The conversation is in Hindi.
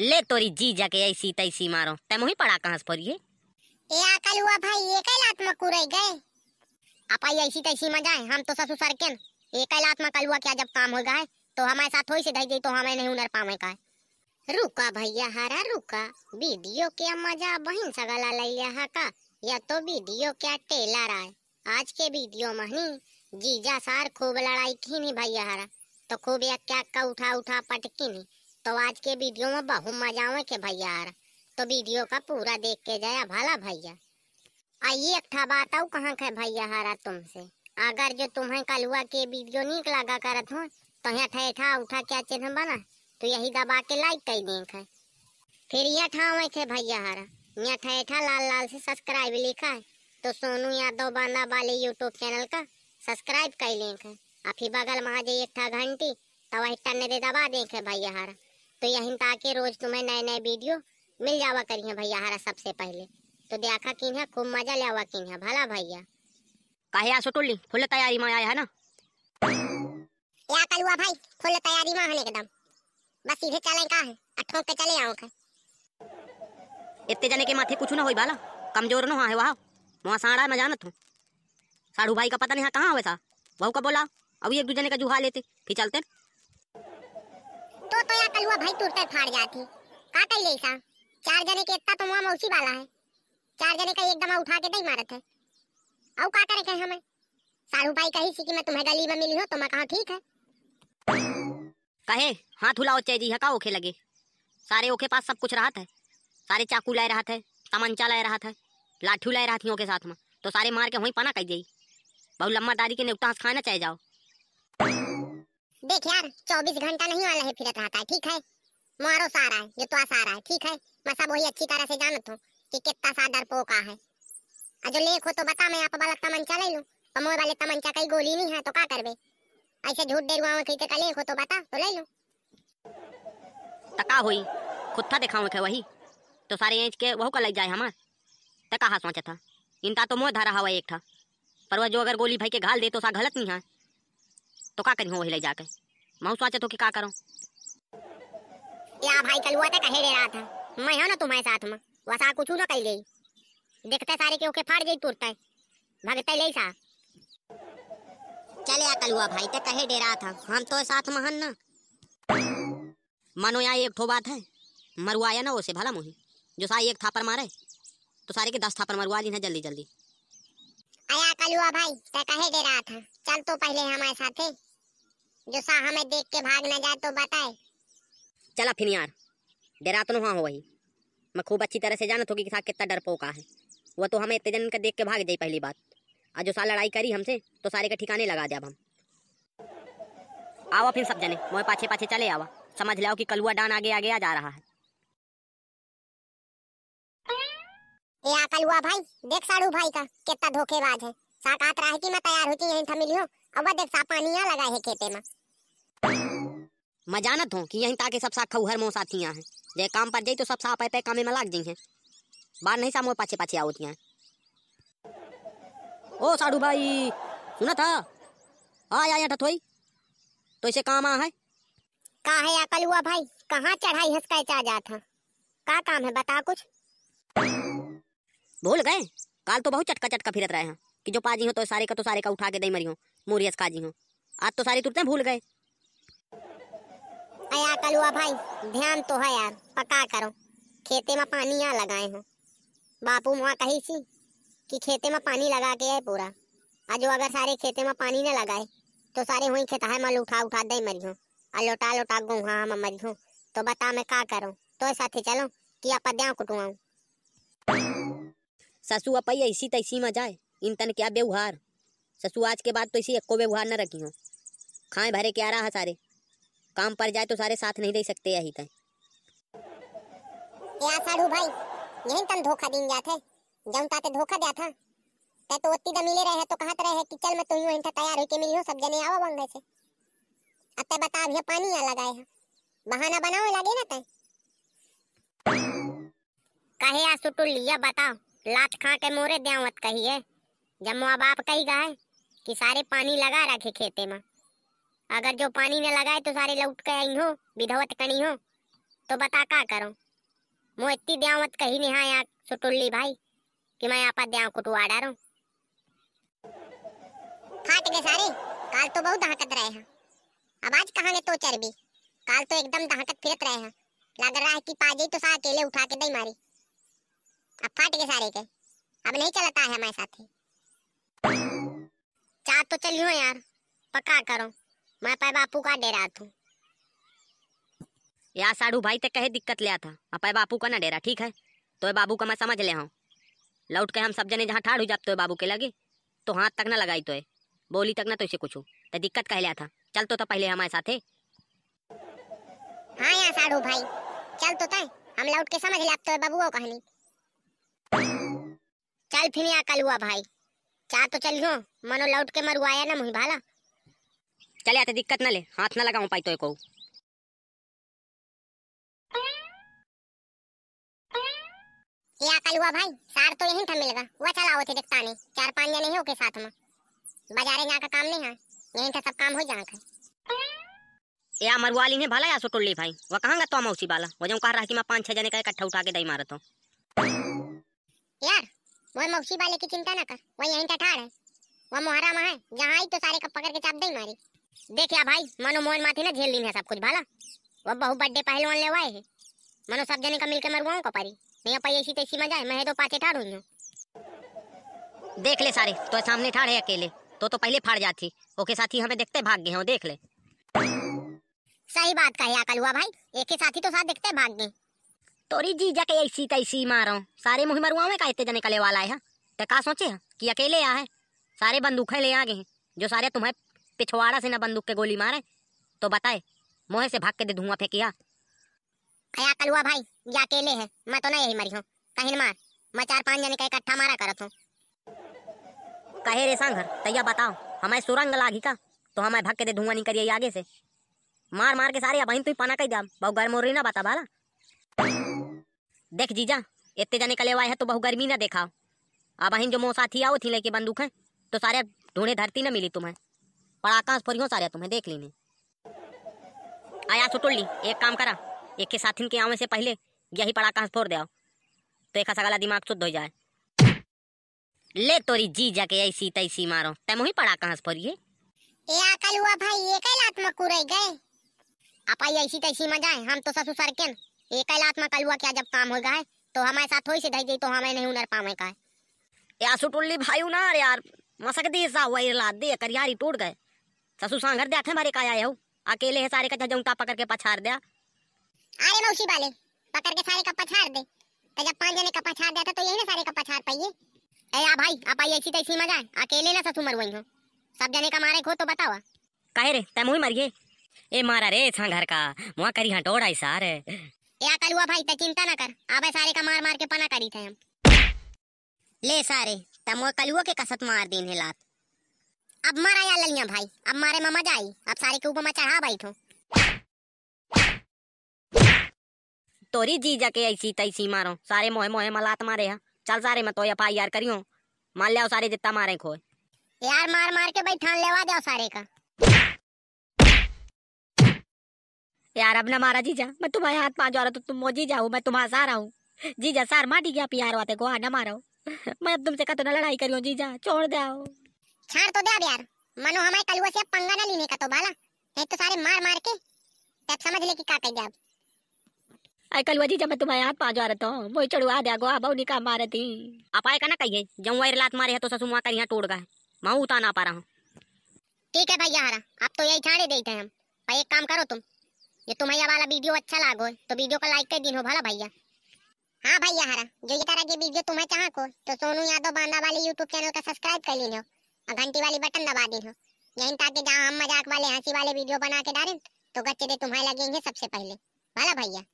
ले तोरी जी जाके ऐसी तैसी मारो तम ही पड़ा कहां से फोरिए ए अकल हुआ भाई ये कई लात में कुरई गए आप आई ऐसी तैसी मजा है हम तो ससुर सर ए कई लात में कलुआ क्या जब काम होगा है तो हमारे साथ होई से धई गई तो हमें नहीं उनर पावे का है रुका भैया हरा रुका वीडियो के मजा बहन सगला लिया हा का या तो वीडियो क्या टेला रहा है आज के वीडियो में ही जीजा सार खूब लड़ाई की नहीं भैया हरा तो खूब एक क्या का उठा उठा पटकी नहीं तो आज के वीडियो में बहु मजा आवे के भैया तो वीडियो का पूरा देख के जाया भला भैया आइए एक था बात आओ कहाँ का भैया हारा तुमसे अगर जो तुम्हें कल हुआ के वीडियो निक लगा करत हो तो यहाँ था, था उठा क्या चेन बना तो यही दबा के लाइक कर देख है फिर था ठावे थे भैया हारा यहाँ था, था लाल लाल से सब्सक्राइब लिखा है तो सोनू यादव बांदा वाले यूट्यूब चैनल का सब्सक्राइब कर लेंगे और फिर बगल में आ जाइए था घंटी तो वही टन दे दबा देंगे भैया हारा तो यही ताकि रोज तुम्हें नए नए वीडियो मिल जावा करिए भैया हरा सबसे पहले तो देखा किन है खूब मजा ले आवा किन है भला भैया कहे आ सुटुल्ली फुल तैयारी में आया है ना या कल हुआ भाई फुल तैयारी में होने एकदम बस सीधे चले का है अठों पे चले आओ का इतने जाने के माथे कुछ ना होई बाला कमजोर ना है वाह वहां साड़ा मैं जानत हूं साढ़ू भाई का पता नहीं कहां वैसा बहू का बोला अब एक दूसरे का जुहा लेते फिर चलते तो तो काटल हुआ भाई टूटते फाड़ जाती काटल सा चार जने के इतना तो मुआ मौसी वाला है चार जने का एक दमा उठा के दई मारत है औ का करे के हमें सारू भाई कही सी कि मैं तुम्हें गली में मिली हो तो मैं कहा ठीक है कहे हाथ हुलाओ चय जी हका ओखे लगे सारे ओखे पास सब कुछ रहत है सारे चाकू लाए रहत है तमंचा लाए रहत है लाठी लाए रहा थी ओके साथ में तो सारे मार के वहीं पना कह दी बहु लम्बा दादी के नेवटा खाना चाहे जाओ देख यार चौबीस घंटा नहीं वाला है फिरत रहता है ठीक है मारो सारा है जुतवा सारा है ठीक है मैं सब वही अच्छी तरह से जानत हूँ कि कितना सा डर पोका है और जो लेख हो तो बता मैं आप वाला तमंचा ले लूँ पर मोर वाले तमंचा कहीं गोली नहीं है तो क्या करवे ऐसे झूठ दे रुआ कहीं का लेख हो तो बता तो ले लूँ तका हुई खुद था देखा हुआ वही तो सारे इंच के वह का लग जाए हमार तका हाँ सोचा था इनता तो मोह धारा हवा एक था पर वह जो अगर गोली भाई के घाल दे तो सा गलत नहीं है तो का करी हो वही ले जाके मऊ सोचे तो कि का करूँ या भाई कल हुआ था कहे रे रात मैं हूँ ना तुम्हारे साथ में वसा कुछ ना कही गई देखते सारे के ओके फाड़ गई तुरते भगते ले सा चले आ कल हुआ भाई तो कहे डेरा था हम तो साथ में हन ना मानो यहाँ एक ठो बात है मरवाया ना उसे भला मुही जो सारी एक थापर मारे तो सारे के दस थापर मरवा ली ना जल्दी जल्दी आया कल हुआ भाई तो कहे डेरा था चल तो पहले हमारे साथ है जो सा हमें देख के भाग न जाए तो बताए चला फिर यार डेरात नुहा हो वही मैं खूब अच्छी तरह से जानत होगी कि साहब कितना डरपोका है वो तो हमें इतने जन का देख के भाग जाए पहली बात आज जो साल लड़ाई करी हमसे तो सारे का ठिकाने लगा दिया अब हम आवा फिर सब जने मोए पाछे पाछे चले आवा समझ लाओ कि कलुआ डान आगे आगे आ जा रहा है ए कलुआ भाई देख साड़ू भाई का कितना धोखेबाज है साकात रहा है कि मैं तैयार होती यहीं थमिलियो अब देख सा पानी लगा है खेते में मैं जानत हूँ कि यहीं ताकि सब साख खौहर मोह साथियाँ हैं जे काम पर जाई तो सब साफ पे कामे में लाग जाई हैं बार नहीं सा मोर पाछे पाछे आवत हैं ओ साढ़ू भाई सुना था आ या या ठोई तो इसे काम आ है का है अकल हुआ भाई कहाँ चढ़ाई हंस कर जा था का काम है बता कुछ भूल गए काल तो बहुत चटका चटका फिरत रहे हैं कि जो पाजी हो तो सारे का तो सारे का उठा के दई मरी हो मोरियस काजी हो आज तो सारी तुरते भूल गए अया कलुआ भाई ध्यान तो है यार पका करो खेते में पानी यहाँ लगाए हो बापू वहाँ कही थी कि खेते में पानी लगा के है पूरा आज अगर सारे खेते में पानी ना लगाए तो सारे वही वहीं है मल उठा उठा दे मरी हूँ और लोटा लोटा गो हाँ मैं मरी हूँ तो बता मैं का करूँ तो साथ ही चलो कि आप द्या कुटुआऊँ ससु अपई ऐसी तैसी में जाए इन तन क्या व्यवहार ससु आज के बाद तो इसी एको व्यवहार न रखी हूँ खाए भरे क्या रहा सारे काम पर जाए तो सारे साथ नहीं दे सकते यही या तो। भाई यही तन धोखा दिन ताते धोखा दिया था ते तो ओती दा तो मिले रहे तो कहत तो रहे कि चल मैं यूं तैयार होके मिलियो सब जने आवा से बता अभी पानी आ लगाए बहाना लगे ना कहे आ लिया लात खा के मोरे कहिए जब बाप कही गए कि सारे पानी लगा रखे खेते में अगर जो पानी ने लगाए तो सारे लौट के आई हो विधवत कनी हो तो बता का करो मो इतनी दयावत कही नहीं हाँ सुटुल्ली भाई कि मैं आपा दया कुटवा डारो फाट गए सारे काल तो बहुत दहकत रहे हैं अब आज कहाँ गए तो चरबी काल तो एकदम दहकत फिरत रहे हैं लग रहा है कि पाजे तो सा अकेले उठा के दई मारी अब फाट गए सारे के अब नहीं चलता है हमारे साथ चाह तो चलियो यार पक्का करो मैं अपने बापू का डेरा तू या साढ़ू भाई ते कहे दिक्कत लिया था अपने बापू का ना डेरा ठीक है तो बाबू का मैं समझ ले हूँ लौट के हम सब जने जहाँ ठाड़ हो जाते तो बाबू के लगे तो हाथ तक ना लगाई तो है बोली तक ना तो इसे कुछ तो दिक्कत कह लिया था चल तो, तो पहले हमारे साथ हाँ यहाँ साढ़ू भाई चल तो तय हम लौट के समझ लाते तो बाबू कहनी चल फिर यहाँ कल हुआ भाई चाह तो चलियो मनो लौट के मरुआया ना मुही भाला चले आते दिक्कत ना ले हाथ ना लगाऊ पाई तो को क्या कल हुआ भाई सार तो यहीं था मिलगा वह चला थे देखता नहीं चार पांच जने हो के साथ में बाजारे यहाँ का काम नहीं है यहीं था तो सब काम हो जाए या मरुआली ने भला या सोटोली भाई वह कहाँ तो मौसी वाला जो कह रहा कि मैं पांच छह जने का इकट्ठा उठा के दई मारत तो। हूँ यार वो मौसी वाले की चिंता ना कर वो यहीं का ठाड़ है वो मोहरा वहाँ है जहाँ आई तो सारे का पकड़ के चाप दई मारी देखिया भाई मनो मोहन माथी ना झेल लीन सब कुछ भाला वो बहु बड्डे पहलवान ले आए है मनो सब जने का मिलकर मरवाऊं को पारी नहीं पाई ऐसी तैसी मजा है मैं तो पाचे ठाड़ हुई हूं देख ले सारे तो सामने ठाड़ है अकेले तो तो पहले फाड़ जाती ओके साथी हमें देखते भाग गए हो देख ले सही बात कहे अकल हुआ भाई एक ही साथी तो साथ देखते भाग गए तोरी जीजा के ऐसी तैसी मारो सारे मुही मरुआ में का इतने जने का ले वाला है तो का सोचे है? कि अकेले आ है सारे बंदूक ले आ गए जो सारे तुम्हें पिछवाड़ा से ना बंदूक के गोली मारे तो बताए मोहे से भाग के दे धुआं फेंकिया अया कलुआ भाई ये अकेले है मैं तो ना यही मरी हूँ कहीं मार मैं चार पांच जने का इकट्ठा मारा करत हूँ कहे रे संघर तैया बताओ हमारे सुरंग लागी का तो हमारे भाग के दे धुआं नहीं करिए आगे से मार मार के सारे बहन तू पाना कही जा बहु गर्म हो रही ना बता बाला देख जीजा इतने जने का लेवाए है तो बहु गर्मी ना देखा अब बहन जो मो साथी आओ थी लेके बंदूक है तो सारे ढूंढे धरती ना मिली तुम्हें आकाश पर यूँ सारे तुम्हें देख लेने आया सुटोल ली एक काम करा एक के साथ इनके आवे से पहले यही पड़ाकाश फोड़ दिया तो एक गला दिमाग शुद्ध हो जाए ले तोरी जी जाके ऐसी तैसी मारो तम ही पड़ा कहां पर ये ए अकल हुआ भाई ये कई लात में कुरई गए आप आई ऐसी तैसी में जाए हम तो ससु सर के ए कई लात में कलुआ क्या जब काम हो गए तो हमारे साथ होई से धई गई तो हमें नहीं उनर पावे का ए आसु टुल्ली भाई उनार यार मसक दी सा हुआ इरला दे कर यारी टूट गए ससुर सांगर देखे मारे का आया हो अकेले है सारे का जौता पकड़ के पछाड़ दिया अरे मौसी वाले पकड़ के सारे का पछाड़ दे तो जब पांच जने का पछाड़ दिया तो, तो यही ना सारे का पछाड़ पाइए ए आ भाई आप आई ऐसी तैसी तो मजा है अकेले ना ससुर मरवाई हो सब जने का मारे खो तो बतावा काहे रे तय मुई मरिए ए मारा रे घर का मुआ करी हटोड़ा हाँ सारे ए कल हुआ भाई त चिंता ना कर आबे सारे का मार मार के पना करी थे हम ले सारे तमो कलुओ के कसत मार दिन है लात अब मारा या ललिया भाई अब मारे मामा मजा अब सारे के ऊपर मैं चढ़ा बैठू तोरी जी जाके ऐसी तैसी मारो सारे मोहे मोहे मलात मारे हा चल सारे मैं तो एफ आई आर करियो मान लिया सारे जितना मारे खोए यार मार मार के भाई बैठान लेवा दो सारे का यार अब ना मारा जीजा मैं तुम्हारे हाथ पाँच और तो तुम मोजी जीजा मैं तुम्हारा सा रहा हूँ जीजा सार माटी गया प्यार वाते को आ ना मारो मैं अब तुमसे कतो ना लड़ाई करियो जीजा छोड़ दो छाड़ तो दे अब यार मनो हमारे कलुआ से पंगा ना लेने का तो बाला नहीं तो सारे मार मार के तब समझ ले कि का कह जाब आई कलुआ जी जब मैं तुम्हारे हाथ पाँच रहा था वही चढ़वा दे गोआ बहु निका मारे थी आप आए का ना कहिए जम वायर लात मारे है तो ससु माँ का यहाँ तोड़ गए मैं उठा ना पा रहा हूं ठीक है भैया हरा आप तो यही छाड़े देते हैं हम भाई एक काम करो तुम ये तुम्हारा वाला वीडियो अच्छा लागो तो वीडियो को लाइक कर दिन भला भैया हाँ भैया हरा जो ये तरह के वीडियो तुम्हें चाह को तो सोनू यादव बांदा वाले यूट्यूब चैनल का सब्सक्राइब कर लीजिए और घंटी वाली बटन दबा दी हो यही ताकि जहाँ हम मजाक वाले हंसी वाले वीडियो बना के डालें तो गच्चे तुम्हें लगेंगे सबसे पहले भला भैया